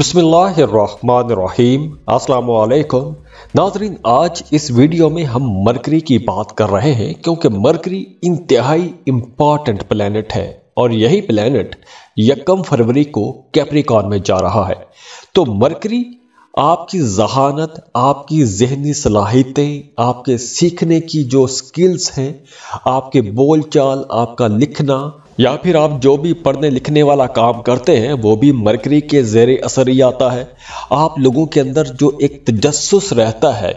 बिस्मिल्लाहिर्रहमानिर्रहीम अस्सलाम वालेकुम नाजरीन आज इस वीडियो में हम मरकरी की बात कर रहे हैं क्योंकि मरकरी इंतहाई इम्पॉर्टेंट प्लानट है और यही प्लानट यकम फरवरी को कैप्रिकॉन में जा रहा है तो मरकरी आपकी जहानत आपकी जहनी सलाहितें आपके सीखने की जो स्किल्स हैं आपके बोलचाल आपका लिखना या फिर आप जो भी पढ़ने लिखने वाला काम करते हैं वो भी मरकरी के जेर असर ही आता है आप लोगों के अंदर जो एक तजस्स रहता है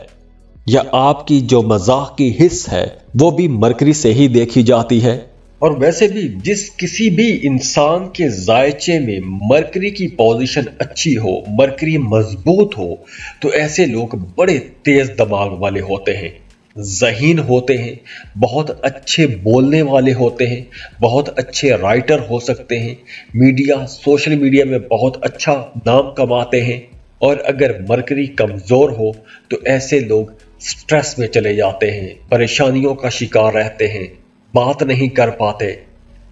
या आपकी जो मजाक की हिस्स है वो भी मरकरी से ही देखी जाती है और वैसे भी जिस किसी भी इंसान के जायचे में मरकरी की पोजीशन अच्छी हो मरकरी मजबूत हो तो ऐसे लोग बड़े तेज दिमाग वाले होते हैं जहीन होते हैं बहुत अच्छे बोलने वाले होते हैं बहुत अच्छे राइटर हो सकते हैं मीडिया सोशल मीडिया में बहुत अच्छा नाम कमाते हैं और अगर मरकरी कमज़ोर हो तो ऐसे लोग स्ट्रेस में चले जाते हैं परेशानियों का शिकार रहते हैं बात नहीं कर पाते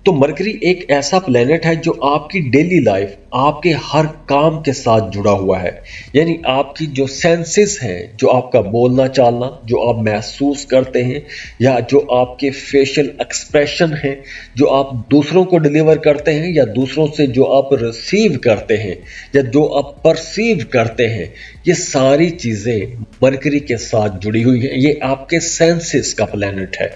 तो मरकरी एक ऐसा प्लेनेट है जो आपकी डेली लाइफ आपके हर काम के साथ जुड़ा हुआ है यानी आपकी जो सेंसेस हैं जो आपका बोलना चालना जो आप महसूस करते हैं या जो आपके फेशियल एक्सप्रेशन हैं जो आप दूसरों को डिलीवर करते हैं या दूसरों से जो आप रिसीव करते हैं या जो आप परसीव करते हैं ये सारी चीज़ें मरकरी के साथ जुड़ी हुई हैं ये आपके सेंसेस का प्लानट है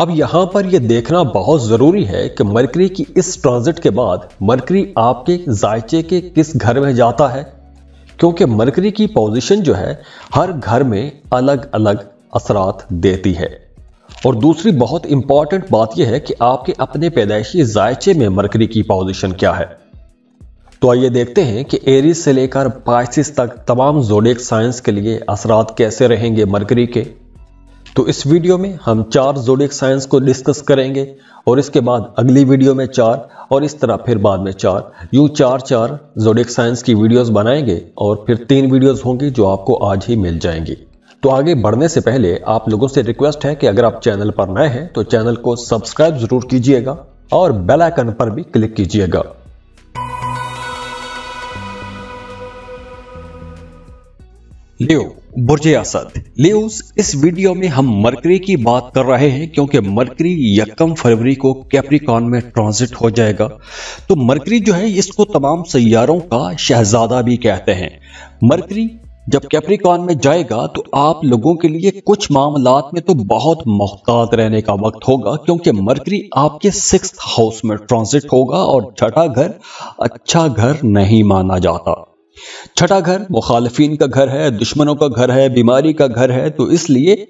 अब यहां पर यह देखना बहुत जरूरी है कि मरकरी की इस ट्रांजिट के बाद मरकरी आपके जायचे के किस घर में जाता है क्योंकि मरकरी की पोजीशन जो है हर घर में अलग अलग असरात देती है और दूसरी बहुत इंपॉर्टेंट बात यह है कि आपके अपने पैदाइशी जायचे में मरकरी की पोजीशन क्या है तो आइए देखते हैं कि एरीज से लेकर पाइसिस तक तमाम जोडेक साइंस के लिए असरात कैसे रहेंगे मरकरी के तो इस वीडियो में हम चार जोडिक साइंस को डिस्कस करेंगे और इसके बाद अगली वीडियो में चार और इस तरह फिर बाद में चार यूं चार चार जोडिक साइंस की वीडियोस बनाएंगे और फिर तीन वीडियोस होंगी जो आपको आज ही मिल जाएंगी तो आगे बढ़ने से पहले आप लोगों से रिक्वेस्ट है कि अगर आप चैनल पर नए हैं तो चैनल को सब्सक्राइब जरूर कीजिएगा और बेल आइकन पर भी क्लिक कीजिएगा लियो बुर्ज असद लेउस इस वीडियो में हम मरकरी की बात कर रहे हैं क्योंकि मरकरी यकम फरवरी को कैप्रिकॉन में ट्रांजिट हो जाएगा तो मरकरी जो है इसको तमाम सैयारों का शहजादा भी कहते हैं मरकरी जब कैप्रिकॉन में जाएगा तो आप लोगों के लिए कुछ मामला में तो बहुत मोहतात रहने का वक्त होगा क्योंकि मरकरी आपके सिक्स हाउस में ट्रांजिट होगा और छठा घर अच्छा घर नहीं माना जाता छठा घर मुखालफिन का घर है दुश्मनों का घर है बीमारी का घर है तो इसलिए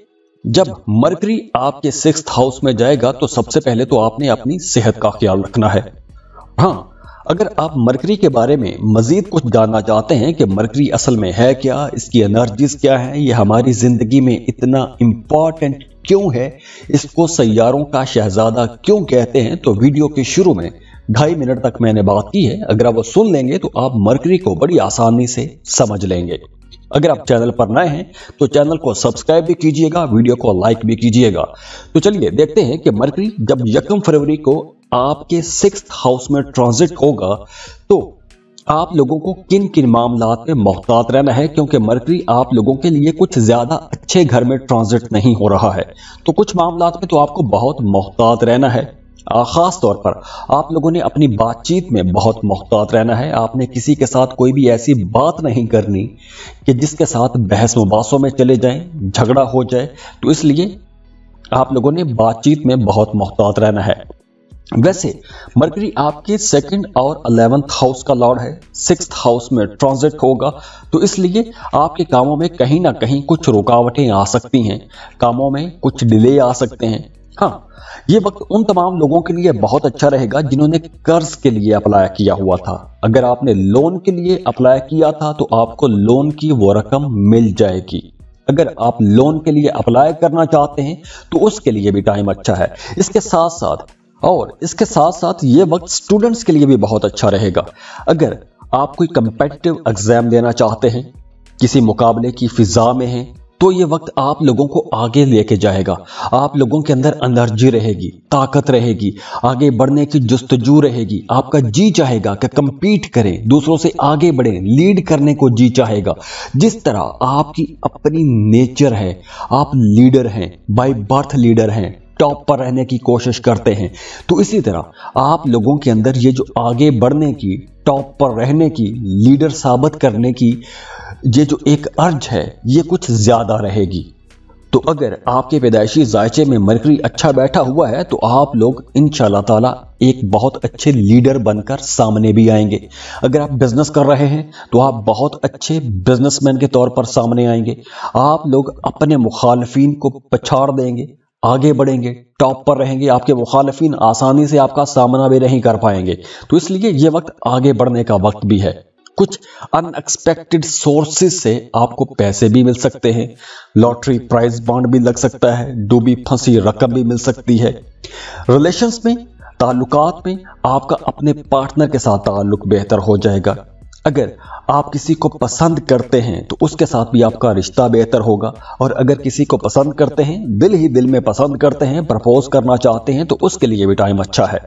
जब मरकरी आपके सिक्स हाउस में जाएगा तो सबसे पहले तो आपने अपनी सेहत का ख्याल रखना है हाँ अगर आप मरकरी के बारे में मजीद कुछ जानना चाहते हैं कि मरकरी असल में है क्या इसकी एनर्जीज क्या है ये हमारी ज़िंदगी में इतना इंपॉर्टेंट क्यों है इसको सैारों का शहजादा क्यों कहते हैं तो वीडियो के शुरू में ढाई मिनट तक मैंने बात की है अगर आप वो सुन लेंगे तो आप मरकरी को बड़ी आसानी से समझ लेंगे अगर आप चैनल पर नए हैं तो चैनल को सब्सक्राइब भी कीजिएगा वीडियो को लाइक भी कीजिएगा तो चलिए देखते हैं कि मरकरी जब यकम फरवरी को आपके सिक्स हाउस में ट्रांजिट होगा तो आप लोगों को किन किन मामला में मोहतात रहना है क्योंकि मरकरी आप लोगों के लिए कुछ ज़्यादा अच्छे घर में ट्रांजिट नहीं हो रहा है तो कुछ मामला में तो आपको बहुत मोहतात रहना है ख़ास तौर पर आप लोगों ने अपनी बातचीत में बहुत मोहतात रहना है आपने किसी के साथ कोई भी ऐसी बात नहीं करनी कि जिसके साथ बहस मुबासों में चले जाएं झगड़ा हो जाए तो इसलिए आप लोगों ने बातचीत में बहुत मोहतात रहना है वैसे मरकरी आपके सेकंड और अलेवेंथ हाउस का लॉर्ड है सिक्स हाउस में ट्रांजिट होगा तो इसलिए आपके कामों में कहीं ना कहीं कुछ रुकावटें आ सकती हैं कामों में कुछ डिले आ सकते हैं हाँ ये वक्त उन तमाम लोगों के लिए बहुत अच्छा रहेगा जिन्होंने कर्ज के लिए अप्लाई किया हुआ था अगर आपने लोन के लिए अप्लाई किया था तो आपको लोन की वो रकम मिल जाएगी अगर आप लोन के लिए अप्लाई करना चाहते हैं तो उसके लिए भी टाइम अच्छा है इसके साथ साथ और इसके साथ साथ ये वक्त स्टूडेंट्स के लिए भी बहुत अच्छा रहेगा अगर आप कोई कंपेटिटिव एग्जाम देना चाहते हैं किसी मुकाबले की फिजा में हैं तो ये वक्त आप लोगों को आगे लेके जाएगा आप लोगों के अंदर एनर्जी रहेगी ताकत रहेगी आगे बढ़ने की जस्तजू रहेगी आपका जी चाहेगा कि कंपीट करें दूसरों से आगे बढ़ें लीड करने को जी चाहेगा जिस तरह आपकी अपनी नेचर है आप लीडर हैं बाय बर्थ लीडर हैं टॉप पर रहने की कोशिश करते हैं तो इसी तरह आप लोगों के अंदर ये जो आगे बढ़ने की टॉप पर रहने की लीडर साबित करने की ये जो एक अर्ज है ये कुछ ज़्यादा रहेगी तो अगर आपके पैदायशी जायचे में मरकरी अच्छा बैठा हुआ है तो आप लोग इन ताला एक बहुत अच्छे लीडर बनकर सामने भी आएंगे अगर आप बिजनेस कर रहे हैं तो आप बहुत अच्छे बिजनेसमैन के तौर पर सामने आएंगे आप लोग अपने मुखालफी को पछाड़ देंगे आगे बढ़ेंगे टॉप पर रहेंगे आपके मुखालफी आसानी से आपका सामना भी नहीं कर पाएंगे तो इसलिए ये वक्त आगे बढ़ने का वक्त भी है कुछ अनएक्सपेक्टेड सोर्सेस से आपको पैसे भी मिल सकते हैं लॉटरी प्राइज बॉन्ड भी लग सकता है डूबी फंसी रकम भी मिल सकती है रिलेशंस में ताल्लुकात में आपका अपने पार्टनर के साथ ताल्लुक बेहतर हो जाएगा अगर आप किसी को पसंद करते हैं तो उसके साथ भी आपका रिश्ता बेहतर होगा और अगर किसी को पसंद करते हैं दिल ही दिल में पसंद करते हैं प्रपोज करना चाहते हैं तो उसके लिए भी टाइम अच्छा है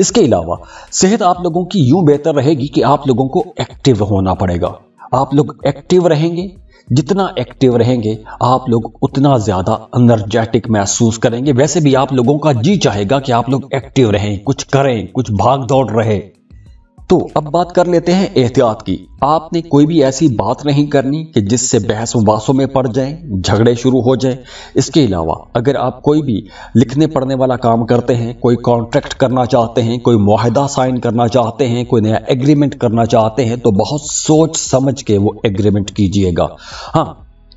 इसके अलावा सेहत आप लोगों की यूं बेहतर रहेगी कि आप लोगों को एक्टिव होना पड़ेगा आप लोग एक्टिव रहेंगे जितना एक्टिव रहेंगे आप लोग उतना ज़्यादा एनर्जेटिक महसूस करेंगे वैसे भी आप लोगों का जी चाहेगा कि आप लोग एक्टिव रहें कुछ करें कुछ भाग दौड़ रहे तो अब बात कर लेते हैं एहतियात की आपने कोई भी ऐसी बात नहीं करनी कि जिससे बहस वासों में पड़ जाए झगड़े शुरू हो जाए इसके अलावा अगर आप कोई भी लिखने पढ़ने वाला काम करते हैं कोई कॉन्ट्रैक्ट करना चाहते हैं कोई माहदा साइन करना चाहते हैं कोई नया एग्रीमेंट करना चाहते हैं तो बहुत सोच समझ के वो एग्रीमेंट कीजिएगा हाँ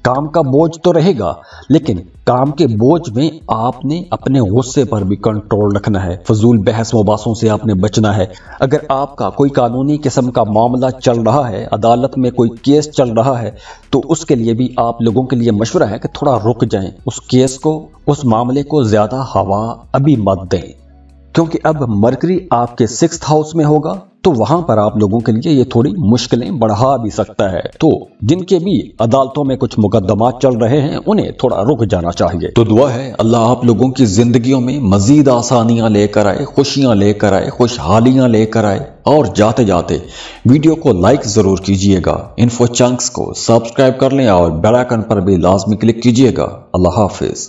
काम का बोझ तो रहेगा लेकिन काम के बोझ में आपने अपने गुस्से पर भी कंट्रोल रखना है फजूल बहस मुबासों से आपने बचना है अगर आपका कोई कानूनी किस्म का मामला चल रहा है अदालत में कोई केस चल रहा है तो उसके लिए भी आप लोगों के लिए मशवरा है कि थोड़ा रुक जाएं उस केस को उस मामले को ज़्यादा हवा अभी मत दें क्योंकि अब मरकरी आपके सिक्स हाउस में होगा तो वहां पर आप लोगों के लिए ये थोड़ी मुश्किलें बढ़ा भी सकता है तो जिनके भी अदालतों में कुछ मुकदमा चल रहे हैं उन्हें थोड़ा रुक जाना चाहिए तो दुआ है अल्लाह आप लोगों की जिंदगियों में मजीद आसानियां लेकर आए खुशियां लेकर आए खुशहालियां लेकर आए और जाते जाते वीडियो को लाइक ज़रूर कीजिएगा इन्फो चंक्स को सब्सक्राइब कर लें और बेलाइकन पर भी लाजमी क्लिक कीजिएगा अल्लाह हाफिज़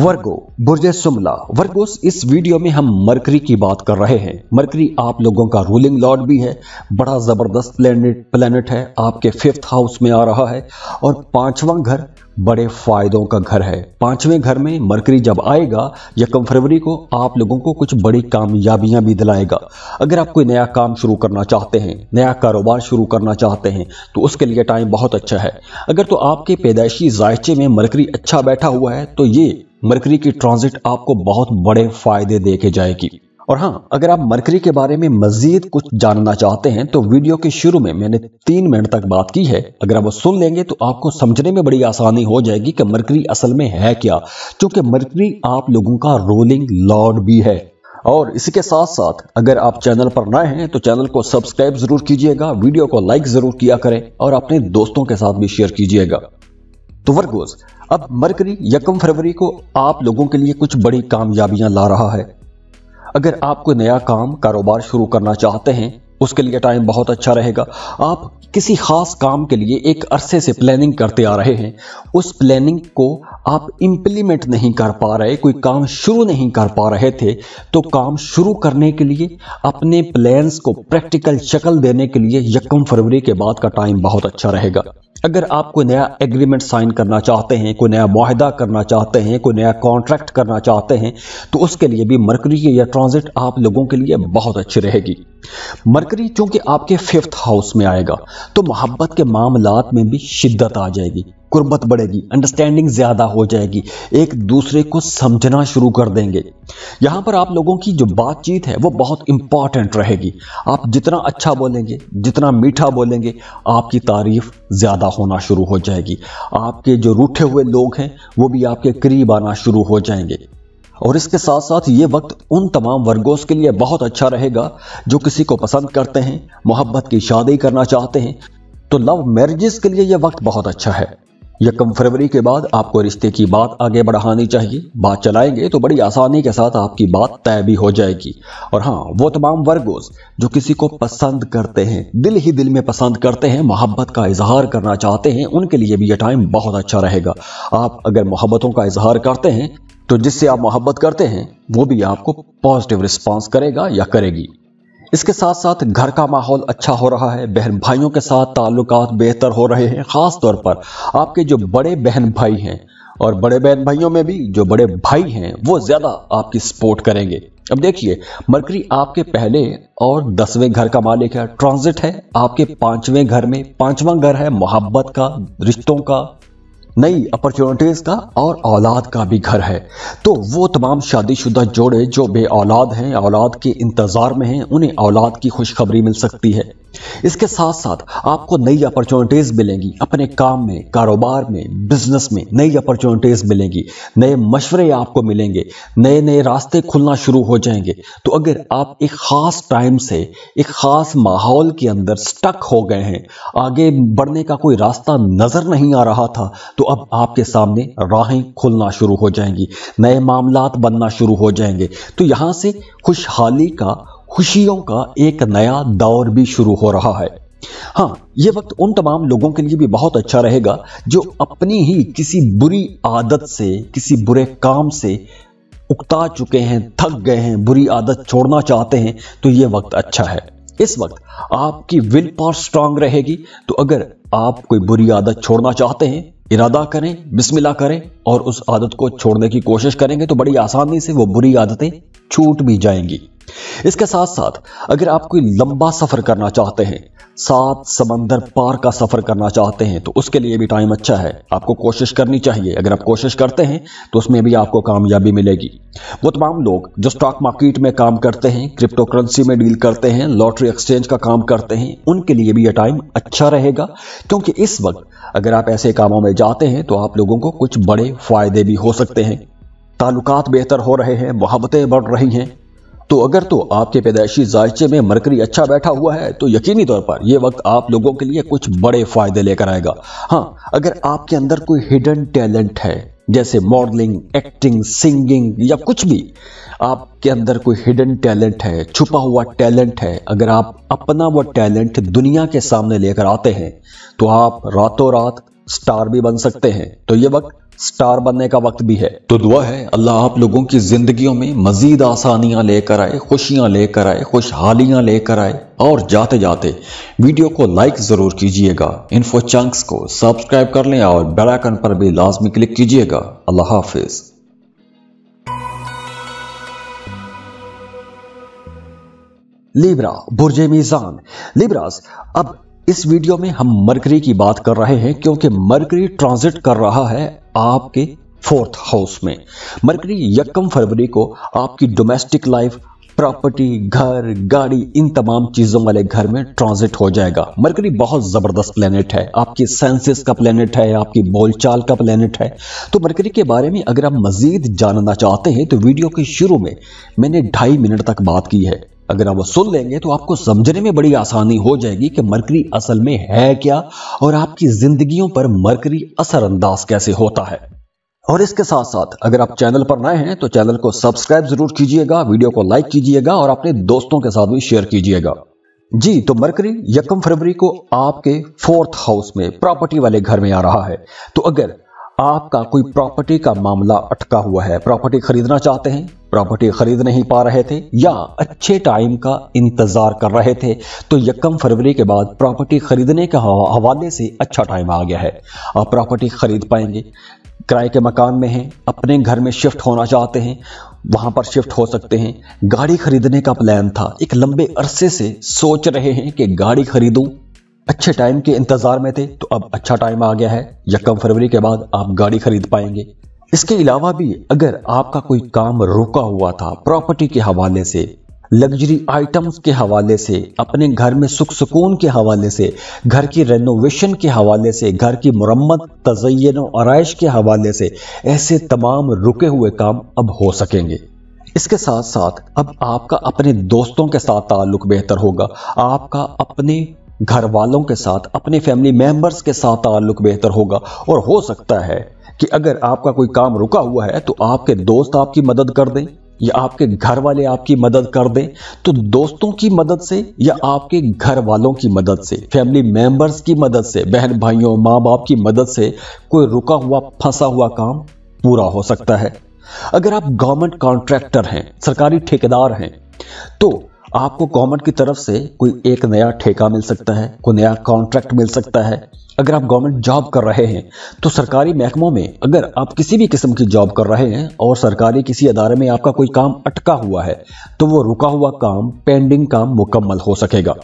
वर्गो बुर्जे सुमला वर्गोस इस वीडियो में हम मरकरी की बात कर रहे हैं मरकरी आप लोगों का रूलिंग लॉर्ड भी है बड़ा जबरदस्त प्लेनेट प्लेनेट है आपके फिफ्थ हाउस में आ रहा है और पांचवा घर बड़े फायदों का घर है पांचवें घर में मरकरी जब आएगा यकम फरवरी को आप लोगों को कुछ बड़ी कामयाबियां भी दिलाएगा अगर आप कोई नया काम शुरू करना चाहते हैं नया कारोबार शुरू करना चाहते हैं तो उसके लिए टाइम बहुत अच्छा है अगर तो आपके पैदाइशी जायचे में मरकरी अच्छा बैठा हुआ है तो ये मरकरी की ट्रांजिट आपको बहुत बड़े फायदे देके जाएगी और हाँ अगर आप मरकरी के बारे में मजीद कुछ जानना चाहते हैं तो वीडियो के शुरू में मैंने तीन मिनट तक बात की है अगर आप वो सुन लेंगे तो आपको समझने में बड़ी आसानी हो जाएगी कि मरकरी असल में है क्या क्योंकि मरकरी आप लोगों का रोलिंग लॉर्ड भी है और इसी के साथ साथ अगर आप चैनल पर नए हैं तो चैनल को सब्सक्राइब जरूर कीजिएगा वीडियो को लाइक जरूर किया करें और अपने दोस्तों के साथ भी शेयर कीजिएगा तो वर्गोज अब मरकरी यकम फरवरी को आप लोगों के लिए कुछ बड़ी कामयाबियां ला रहा है अगर आप कोई नया काम कारोबार शुरू करना चाहते हैं उसके लिए टाइम बहुत अच्छा रहेगा आप किसी खास काम के लिए एक अरसे से प्लानिंग करते आ रहे हैं उस प्लानिंग को आप इम्प्लीमेंट नहीं कर पा रहे कोई काम शुरू नहीं कर पा रहे थे तो काम शुरू करने के लिए अपने प्लान्स को प्रैक्टिकल शक्ल देने के लिए यकम फरवरी के बाद का टाइम बहुत अच्छा रहेगा अगर आप कोई नया एग्रीमेंट साइन करना चाहते हैं कोई नया माहिदा करना चाहते हैं कोई नया कॉन्ट्रैक्ट करना चाहते हैं तो उसके लिए भी मरकरी या ट्रांजिट आप लोगों के लिए बहुत अच्छी रहेगी मरकरी चूंकि आपके फिफ्थ हाउस में आएगा तो मोहब्बत के मामला में भी शिद्दत आ जाएगी गुरबत बढ़ेगी अंडरस्टैंडिंग ज़्यादा हो जाएगी एक दूसरे को समझना शुरू कर देंगे यहाँ पर आप लोगों की जो बातचीत है वो बहुत इम्पॉर्टेंट रहेगी आप जितना अच्छा बोलेंगे जितना मीठा बोलेंगे आपकी तारीफ ज़्यादा होना शुरू हो जाएगी आपके जो रूठे हुए लोग हैं वो भी आपके करीब आना शुरू हो जाएंगे और इसके साथ साथ ये वक्त उन तमाम वर्गों के लिए बहुत अच्छा रहेगा जो किसी को पसंद करते हैं मोहब्बत की शादी करना चाहते हैं तो लव मैरिजेस के लिए यह वक्त बहुत अच्छा है यकम फरवरी के बाद आपको रिश्ते की बात आगे बढ़ानी चाहिए बात चलाएंगे तो बड़ी आसानी के साथ आपकी बात तय भी हो जाएगी और हाँ वो तमाम वर्गोज जो किसी को पसंद करते हैं दिल ही दिल में पसंद करते हैं मोहब्बत का इजहार करना चाहते हैं उनके लिए भी यह टाइम बहुत अच्छा रहेगा आप अगर मोहब्बतों का इजहार करते हैं तो जिससे आप मोहब्बत करते हैं वो भी आपको पॉजिटिव रिस्पॉन्स करेगा या करेगी इसके साथ साथ घर का माहौल अच्छा हो रहा है बहन भाइयों के साथ ताल्लुक बेहतर हो रहे हैं ख़ास तौर पर आपके जो बड़े बहन भाई हैं और बड़े बहन भाइयों में भी जो बड़े भाई हैं वो ज़्यादा आपकी सपोर्ट करेंगे अब देखिए मरकरी आपके पहले और दसवें घर का मालिक है ट्रांजिट है आपके पांचवें घर में पांचवा घर है मोहब्बत का रिश्तों का नई अपॉर्चुनिटीज का और औलाद का भी घर है तो वो तमाम शादीशुदा जोड़े जो बे औलाद हैं औलाद के इंतज़ार में हैं उन्हें औलाद की खुशखबरी मिल सकती है इसके साथ साथ आपको नई अपॉर्चुनिटीज मिलेंगी अपने काम में कारोबार में बिजनेस में नई अपॉर्चुनिटीज मिलेंगी नए मशवरे आपको मिलेंगे नए नए रास्ते खुलना शुरू हो जाएंगे तो अगर आप एक ख़ास टाइम से एक ख़ास माहौल के अंदर स्टक हो गए हैं आगे बढ़ने का कोई रास्ता नज़र नहीं आ रहा था तो अब आपके सामने राहें खुलना शुरू हो जाएंगी नए मामला बनना शुरू हो जाएंगे तो यहाँ से खुशहाली का खुशियों का एक नया दौर भी शुरू हो रहा है हाँ ये वक्त उन तमाम लोगों के लिए भी बहुत अच्छा रहेगा जो अपनी ही किसी बुरी आदत से किसी बुरे काम से उकता चुके हैं थक गए हैं बुरी आदत छोड़ना चाहते हैं तो ये वक्त अच्छा है इस वक्त आपकी विल पावर स्ट्रांग रहेगी तो अगर आप कोई बुरी आदत छोड़ना चाहते हैं इरादा करें बिस्मिल्लाह करें और उस आदत को छोड़ने की कोशिश करेंगे तो बड़ी आसानी से वो बुरी आदतें छूट भी जाएंगी इसके साथ साथ अगर आप कोई लंबा सफ़र करना चाहते हैं सात समंदर पार का सफ़र करना चाहते हैं तो उसके लिए भी टाइम अच्छा है आपको कोशिश करनी चाहिए अगर आप कोशिश करते हैं तो उसमें भी आपको कामयाबी मिलेगी वो तमाम लोग जो स्टॉक मार्केट में काम करते हैं क्रिप्टो करेंसी में डील करते हैं लॉटरी एक्सचेंज का काम करते हैं उनके लिए भी यह टाइम अच्छा रहेगा क्योंकि इस वक्त अगर आप ऐसे कामों में जाते हैं तो आप लोगों को कुछ बड़े फायदे भी हो सकते हैं ताल्लुकात बेहतर हो रहे हैं मोहब्बतें बढ़ रही हैं तो अगर तो आपके पैदाइशी जायचे में मरकरी अच्छा बैठा हुआ है तो यकीनी तौर पर यह वक्त आप लोगों के लिए कुछ बड़े फायदे लेकर आएगा हाँ अगर आपके अंदर कोई हिडन टैलेंट है जैसे मॉडलिंग एक्टिंग सिंगिंग या कुछ भी आपके अंदर कोई हिडन टैलेंट है छुपा हुआ टैलेंट है अगर आप अपना वो टैलेंट दुनिया के सामने लेकर आते हैं तो आप रातों रात स्टार भी बन सकते हैं तो ये वक्त स्टार बनने का वक्त भी है तो दुआ है अल्लाह आप लोगों की जिंदगियों में मजीद आसानियां लेकर आए खुशियां लेकर आए खुशहालियां लेकर आए और जाते जाते वीडियो को लाइक ज़रूर कीजिएगा इन्फो चंक्स को सब्सक्राइब कर लें और बेलाइकन पर भी लाजमी क्लिक कीजिएगा अल्लाह हाफिज़ लिब्रा बुरजे मीज़ान लिब्रास अब इस वीडियो में हम मरकरी की बात कर रहे हैं क्योंकि मरकरी ट्रांजिट कर रहा है आपके फोर्थ हाउस में मरकरी यकम फरवरी को आपकी डोमेस्टिक लाइफ प्रॉपर्टी घर गाड़ी इन तमाम चीज़ों वाले घर में ट्रांजिट हो जाएगा मरकरी बहुत ज़बरदस्त प्लेनेट है आपकी सेंसेस का प्लेनेट है आपकी बोलचाल का प्लेनेट है तो मरकरी के बारे में अगर आप मज़ीद जानना चाहते हैं तो वीडियो के शुरू में मैंने ढाई मिनट तक बात की है अगर आप सुन लेंगे तो आपको समझने में बड़ी आसानी हो जाएगी कि मरकरी असल में है क्या और आपकी जिंदगियों पर मरकरी असरअंदाज कैसे होता है और इसके साथ साथ अगर आप चैनल पर नए हैं तो चैनल को सब्सक्राइब जरूर कीजिएगा वीडियो को लाइक कीजिएगा और अपने दोस्तों के साथ भी शेयर कीजिएगा जी तो मरकरी यकम फरवरी को आपके फोर्थ हाउस में प्रॉपर्टी वाले घर में आ रहा है तो अगर आपका कोई प्रॉपर्टी का मामला अटका हुआ है प्रॉपर्टी खरीदना चाहते हैं प्रॉपर्टी खरीद नहीं पा रहे थे या अच्छे टाइम का इंतजार कर रहे थे तो यकम फरवरी के बाद प्रॉपर्टी खरीदने के हवाले से अच्छा टाइम आ गया है आप प्रॉपर्टी खरीद पाएंगे किराए के मकान में हैं अपने घर में शिफ्ट होना चाहते हैं वहाँ पर शिफ्ट हो सकते हैं गाड़ी खरीदने का प्लान था एक लंबे अरसे से सोच रहे हैं कि गाड़ी खरीदूं अच्छे टाइम के इंतज़ार में थे तो अब अच्छा टाइम आ गया है यकम फरवरी के बाद आप गाड़ी खरीद पाएंगे इसके अलावा भी अगर आपका कोई काम रुका हुआ था प्रॉपर्टी के हवाले से लग्जरी आइटम्स के हवाले से अपने घर में सुख सुकून के हवाले से घर की रेनोवेशन के हवाले से घर की मुरम्मत तजयन आरइश के हवाले से ऐसे तमाम रुके हुए काम अब हो सकेंगे इसके साथ साथ अब आपका अपने दोस्तों के साथ ताल्लुक बेहतर होगा आपका अपने घर वालों के साथ अपने फैमिली मेंबर्स के साथ ताल्लुक बेहतर होगा और हो सकता है कि अगर आपका कोई काम रुका हुआ है तो आपके दोस्त आपकी मदद कर दें या आपके घर वाले आपकी मदद कर दें तो दोस्तों की मदद से या आपके घर वालों की मदद से फैमिली मेंबर्स की मदद से बहन भाइयों माँ बाप की मदद से कोई रुका हुआ फंसा हुआ काम पूरा हो सकता है अगर आप गवर्नमेंट कॉन्ट्रैक्टर हैं सरकारी ठेकेदार हैं तो आपको गवर्नमेंट की तरफ से कोई एक नया ठेका मिल सकता है कोई नया कॉन्ट्रैक्ट मिल सकता है अगर आप गवर्नमेंट जॉब कर रहे हैं तो सरकारी महकमों में अगर आप किसी भी किस्म की जॉब कर रहे हैं और सरकारी किसी अदारे में आपका कोई काम अटका हुआ है तो वो रुका हुआ काम पेंडिंग काम मुकम्मल हो सकेगा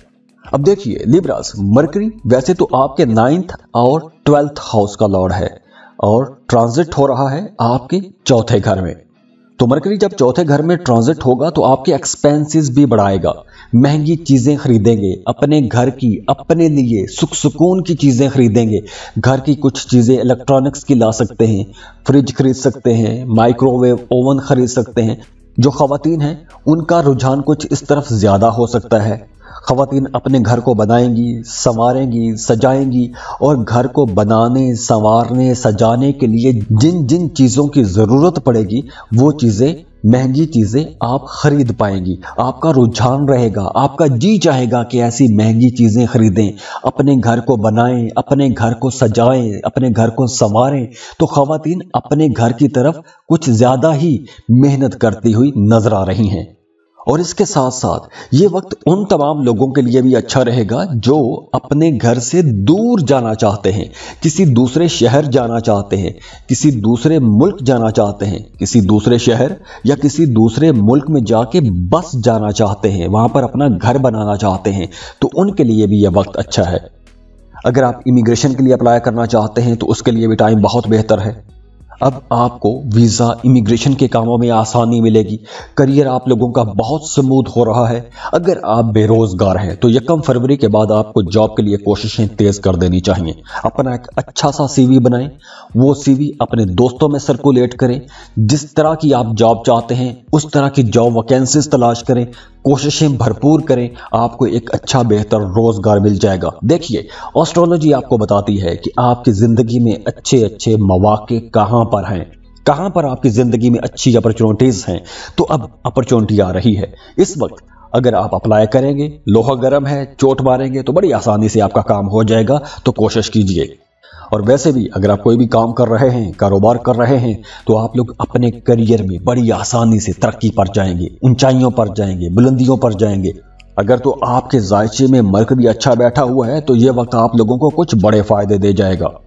अब देखिए लिब्रास मर्करी वैसे तो आपके नाइन्थ और ट्वेल्थ हाउस का लॉर्ड है और ट्रांजिट हो रहा है आपके चौथे घर में तो मरकरी जब चौथे घर में ट्रांजिट होगा तो आपके एक्सपेंसेस भी बढ़ाएगा महंगी चीज़ें खरीदेंगे अपने घर की अपने लिए सुख सुकून की चीज़ें खरीदेंगे घर की कुछ चीज़ें इलेक्ट्रॉनिक्स की ला सकते हैं फ्रिज खरीद सकते हैं माइक्रोवेव ओवन खरीद सकते हैं जो खातन हैं उनका रुझान कुछ इस तरफ ज़्यादा हो सकता है ख़वान अपने घर को बनाएंगी संवारेंगी सजाएंगी और घर को बनाने संवारने सजाने के लिए जिन जिन चीज़ों की ज़रूरत पड़ेगी वो चीज़ें महंगी चीज़ें आप खरीद पाएंगी आपका रुझान रहेगा आपका जी चाहेगा कि ऐसी महंगी चीज़ें खरीदें अपने घर को बनाएं अपने घर को सजाएं अपने घर को संवारें तो खातन अपने घर की तरफ कुछ ज़्यादा ही मेहनत करती हुई नजर आ रही हैं और इसके साथ साथ ये वक्त उन तमाम लोगों के लिए भी अच्छा रहेगा जो अपने घर से दूर जाना चाहते हैं किसी दूसरे शहर जाना चाहते हैं किसी दूसरे मुल्क जाना चाहते हैं किसी दूसरे शहर या किसी दूसरे मुल्क में जाके बस जाना चाहते हैं वहां पर अपना घर बनाना चाहते हैं तो उनके लिए भी यह वक्त अच्छा है अगर आप इमिग्रेशन के लिए अप्लाई करना चाहते हैं तो उसके लिए भी टाइम बहुत बेहतर है अब आपको वीज़ा इमिग्रेशन के कामों में आसानी मिलेगी करियर आप लोगों का बहुत स्मूथ हो रहा है अगर आप बेरोजगार हैं तो यकम फरवरी के बाद आपको जॉब के लिए कोशिशें तेज कर देनी चाहिए अपना एक अच्छा सा सीवी बनाएं वो सीवी अपने दोस्तों में सर्कुलेट करें जिस तरह की आप जॉब चाहते हैं उस तरह की जॉब वैकेंसीज तलाश करें कोशिशें भरपूर करें आपको एक अच्छा बेहतर रोजगार मिल जाएगा देखिए ऑस्ट्रोलॉजी आपको बताती है कि आपकी ज़िंदगी में अच्छे अच्छे मौाक़े कहाँ पर हैं कहाँ पर आपकी ज़िंदगी में अच्छी अपॉर्चुनिटीज़ हैं तो अब अपॉर्चुनिटी आ रही है इस वक्त अगर आप अप्लाई करेंगे लोहा गर्म है चोट मारेंगे तो बड़ी आसानी से आपका काम हो जाएगा तो कोशिश कीजिए और वैसे भी अगर आप कोई भी काम कर रहे हैं कारोबार कर रहे हैं तो आप लोग अपने करियर में बड़ी आसानी से तरक्की पर जाएंगे ऊंचाइयों पर जाएंगे बुलंदियों पर जाएंगे अगर तो आपके जायचे में मर्क भी अच्छा बैठा हुआ है तो ये वक्त आप लोगों को कुछ बड़े फायदे दे जाएगा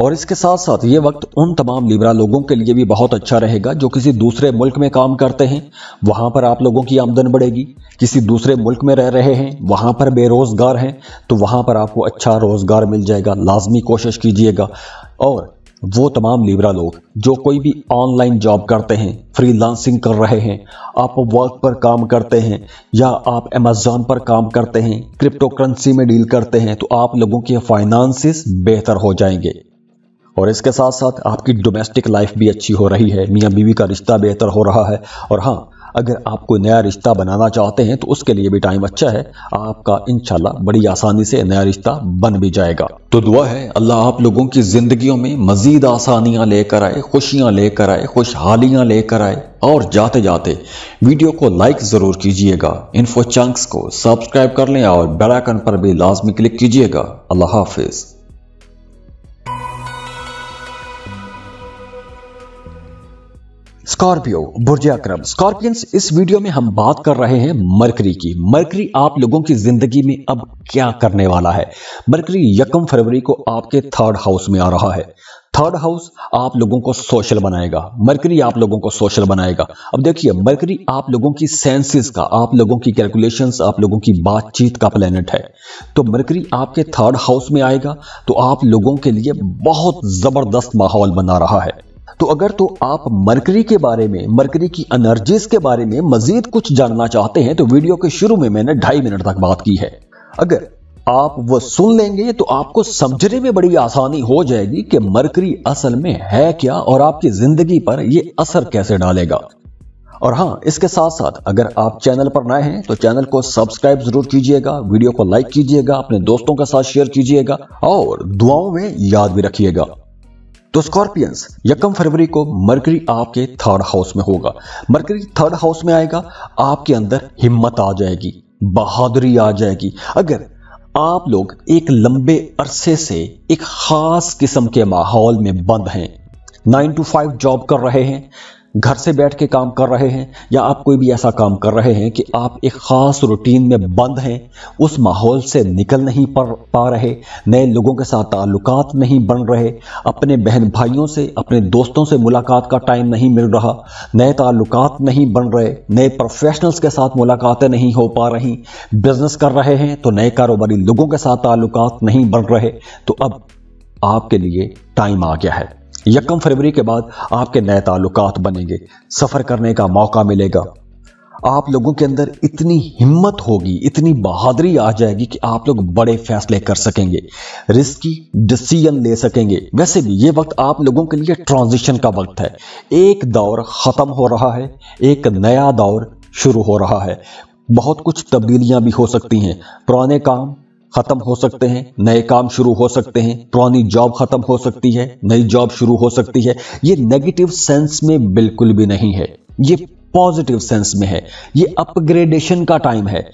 और इसके साथ साथ ये वक्त उन तमाम लिब्रा लोगों के लिए भी बहुत अच्छा रहेगा जो किसी दूसरे मुल्क में काम करते हैं वहाँ पर आप लोगों की आमदन बढ़ेगी किसी दूसरे मुल्क में रह रहे हैं वहाँ पर बेरोज़गार हैं तो वहाँ पर आपको अच्छा रोज़गार मिल जाएगा लाजमी कोशिश कीजिएगा और वो तमाम लिब्रा लोग जो कोई भी ऑनलाइन जॉब करते हैं फ्री कर रहे हैं आप वर्क पर काम करते हैं या आप अमेजोन पर काम करते हैं क्रिप्टो करेंसी में डील करते हैं तो आप लोगों के फाइनेंसिस बेहतर हो जाएंगे और इसके साथ साथ आपकी डोमेस्टिक लाइफ भी अच्छी हो रही है मियाँ बीवी का रिश्ता बेहतर हो रहा है और हाँ अगर आप कोई नया रिश्ता बनाना चाहते हैं तो उसके लिए भी टाइम अच्छा है आपका इनशाला बड़ी आसानी से नया रिश्ता बन भी जाएगा तो दुआ है अल्लाह आप लोगों की जिंदगियों में मजीद आसानियां लेकर आए खुशियां लेकर आए खुशहालियां लेकर आए और जाते जाते वीडियो को लाइक ज़रूर कीजिएगा इन्फो चंक्स को सब्सक्राइब कर लें और बेलाइकन पर भी लाजमी क्लिक कीजिएगा अल्लाह हाफिज़ स्कॉर्पियो बुर्जाक्रम स्कॉर्पियंस इस वीडियो में हम बात कर रहे हैं मरकरी की मरकरी आप लोगों की जिंदगी में अब क्या करने वाला है मरकरी यकम फरवरी को आपके थर्ड हाउस में आ रहा है थर्ड हाउस आप लोगों को सोशल बनाएगा मरकरी आप लोगों को सोशल बनाएगा अब देखिए मरकरी आप लोगों की सेंसेस का आप लोगों की कैलकुलेशंस आप लोगों की बातचीत का प्लेनेट है तो मरकरी आपके थर्ड हाउस में आएगा तो आप लोगों के लिए बहुत ज़बरदस्त माहौल बना रहा है तो अगर तो आप मरकरी के बारे में मरकरी की एनर्जीज के बारे में मजीद कुछ जानना चाहते हैं तो वीडियो के शुरू में मैंने ढाई मिनट तक बात की है अगर आप वो सुन लेंगे तो आपको समझने में बड़ी आसानी हो जाएगी कि मरकरी असल में है क्या और आपकी जिंदगी पर यह असर कैसे डालेगा और हाँ इसके साथ साथ अगर आप चैनल पर नए हैं तो चैनल को सब्सक्राइब जरूर कीजिएगा वीडियो को लाइक कीजिएगा अपने दोस्तों के साथ शेयर कीजिएगा और दुआओं में याद भी रखिएगा तो स्कॉर्पियंस यकम फरवरी को मरकरी आपके थर्ड हाउस में होगा मरकरी थर्ड हाउस में आएगा आपके अंदर हिम्मत आ जाएगी बहादुरी आ जाएगी अगर आप लोग एक लंबे अरसे से एक खास किस्म के माहौल में बंद हैं नाइन टू फाइव जॉब कर रहे हैं घर से बैठ के काम कर रहे हैं या आप कोई भी ऐसा काम कर रहे हैं कि आप एक ख़ास रूटीन में बंद हैं उस माहौल से निकल नहीं पा रहे नए लोगों के साथ ताल्लुक नहीं बन रहे अपने बहन भाइयों से अपने दोस्तों से मुलाकात का टाइम नहीं मिल रहा नए ताल्लुक नहीं बन रहे नए प्रोफेशनल्स के साथ मुलाकातें नहीं हो पा रही बिजनेस कर रहे हैं तो नए कारोबारी लोगों के साथ ताल्लुक नहीं बन रहे तो अब आपके लिए टाइम आ गया है यकम फरवरी के बाद आपके नए ताल्लुक बनेंगे सफ़र करने का मौका मिलेगा आप लोगों के अंदर इतनी हिम्मत होगी इतनी बहादुरी आ जाएगी कि आप लोग बड़े फैसले कर सकेंगे रिस्की डिसीजन ले सकेंगे वैसे भी ये वक्त आप लोगों के लिए ट्रांजिशन का वक्त है एक दौर ख़त्म हो रहा है एक नया दौर शुरू हो रहा है बहुत कुछ तब्दीलियां भी हो सकती हैं पुराने काम खत्म हो सकते हैं नए काम शुरू हो सकते हैं पुरानी जॉब खत्म हो सकती है नई जॉब शुरू हो सकती है ये नेगेटिव सेंस में बिल्कुल भी नहीं है ये पॉजिटिव सेंस में है ये अपग्रेडेशन का टाइम है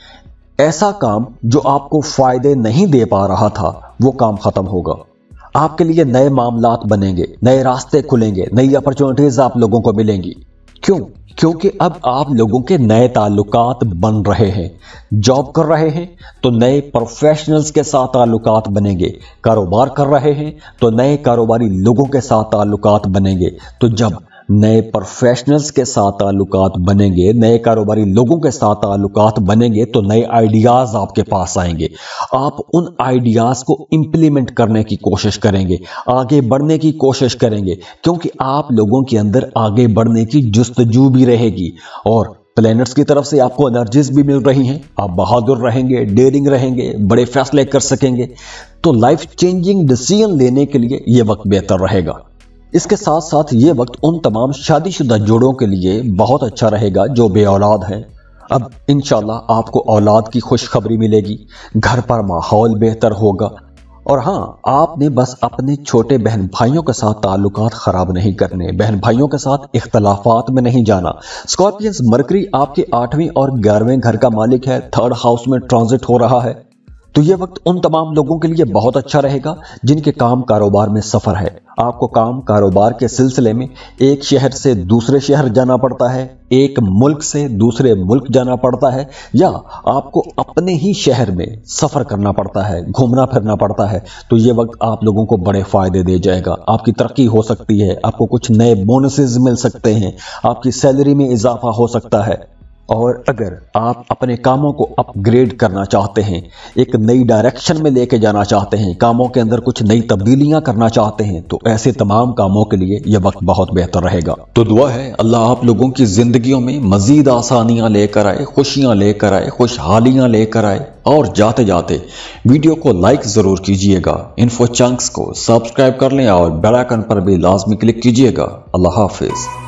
ऐसा काम जो आपको फायदे नहीं दे पा रहा था वो काम खत्म होगा आपके लिए नए मामला बनेंगे नए रास्ते खुलेंगे नई अपॉर्चुनिटीज आप लोगों को मिलेंगी क्यों क्योंकि अब आप लोगों के नए ताल्लुक बन रहे हैं जॉब कर रहे हैं तो नए प्रोफेशनल्स के साथ ताल्लुक बनेंगे कारोबार कर रहे हैं तो नए कारोबारी लोगों के साथ ताल्लुक बनेंगे तो जब नए प्रोफेशनल्स के साथ ताल्लुक बनेंगे नए कारोबारी लोगों के साथ ताल्लुक बनेंगे तो नए आइडियाज़ आपके पास आएंगे आप उन आइडियाज़ को इम्प्लीमेंट करने की कोशिश करेंगे आगे बढ़ने की कोशिश करेंगे क्योंकि आप लोगों के अंदर आगे बढ़ने की जस्तजू भी रहेगी और प्लैनेट्स की तरफ से आपको एनर्जीज भी मिल रही हैं आप बहादुर रहेंगे डेरिंग रहेंगे बड़े फैसले कर सकेंगे तो लाइफ चेंजिंग डिसीजन लेने के लिए ये वक्त बेहतर रहेगा इसके साथ साथ ये वक्त उन तमाम शादीशुदा जोड़ों के लिए बहुत अच्छा रहेगा जो बे औलाद है अब इन आपको औलाद की खुशखबरी मिलेगी घर पर माहौल बेहतर होगा और हाँ आपने बस अपने छोटे बहन भाइयों के साथ ताल्लुक ख़राब नहीं करने बहन भाइयों के साथ इख्तलाफात में नहीं जाना स्कॉर्पियंस मरकरी आपके आठवें और ग्यारहवें घर का मालिक है थर्ड हाउस में ट्रांजिट हो रहा है तो ये वक्त उन तमाम लोगों के लिए बहुत अच्छा रहेगा जिनके काम कारोबार में सफर है आपको काम कारोबार के सिलसिले में एक शहर से दूसरे शहर जाना पड़ता है एक मुल्क से दूसरे मुल्क जाना पड़ता है या आपको अपने ही शहर में सफर करना पड़ता है घूमना फिरना पड़ता है तो ये वक्त आप लोगों को बड़े फायदे दे जाएगा आपकी तरक्की हो सकती है आपको कुछ नए बोनसेस मिल सकते हैं आपकी सैलरी में इजाफा हो सकता है और अगर आप अपने कामों को अपग्रेड करना चाहते हैं एक नई डायरेक्शन में लेके जाना चाहते हैं कामों के अंदर कुछ नई तब्दीलियां करना चाहते हैं तो ऐसे तमाम कामों के लिए यह वक्त बहुत बेहतर रहेगा तो दुआ है अल्लाह आप लोगों की जिंदगियों में मजीद आसानियां लेकर आए खुशियां लेकर आए खुशहालियां लेकर आए और जाते जाते वीडियो को लाइक ज़रूर कीजिएगा इन्फो चंक्स को सब्सक्राइब कर लें और बेल आइकन पर भी लाजमी क्लिक कीजिएगा अल्लाह हाफिज़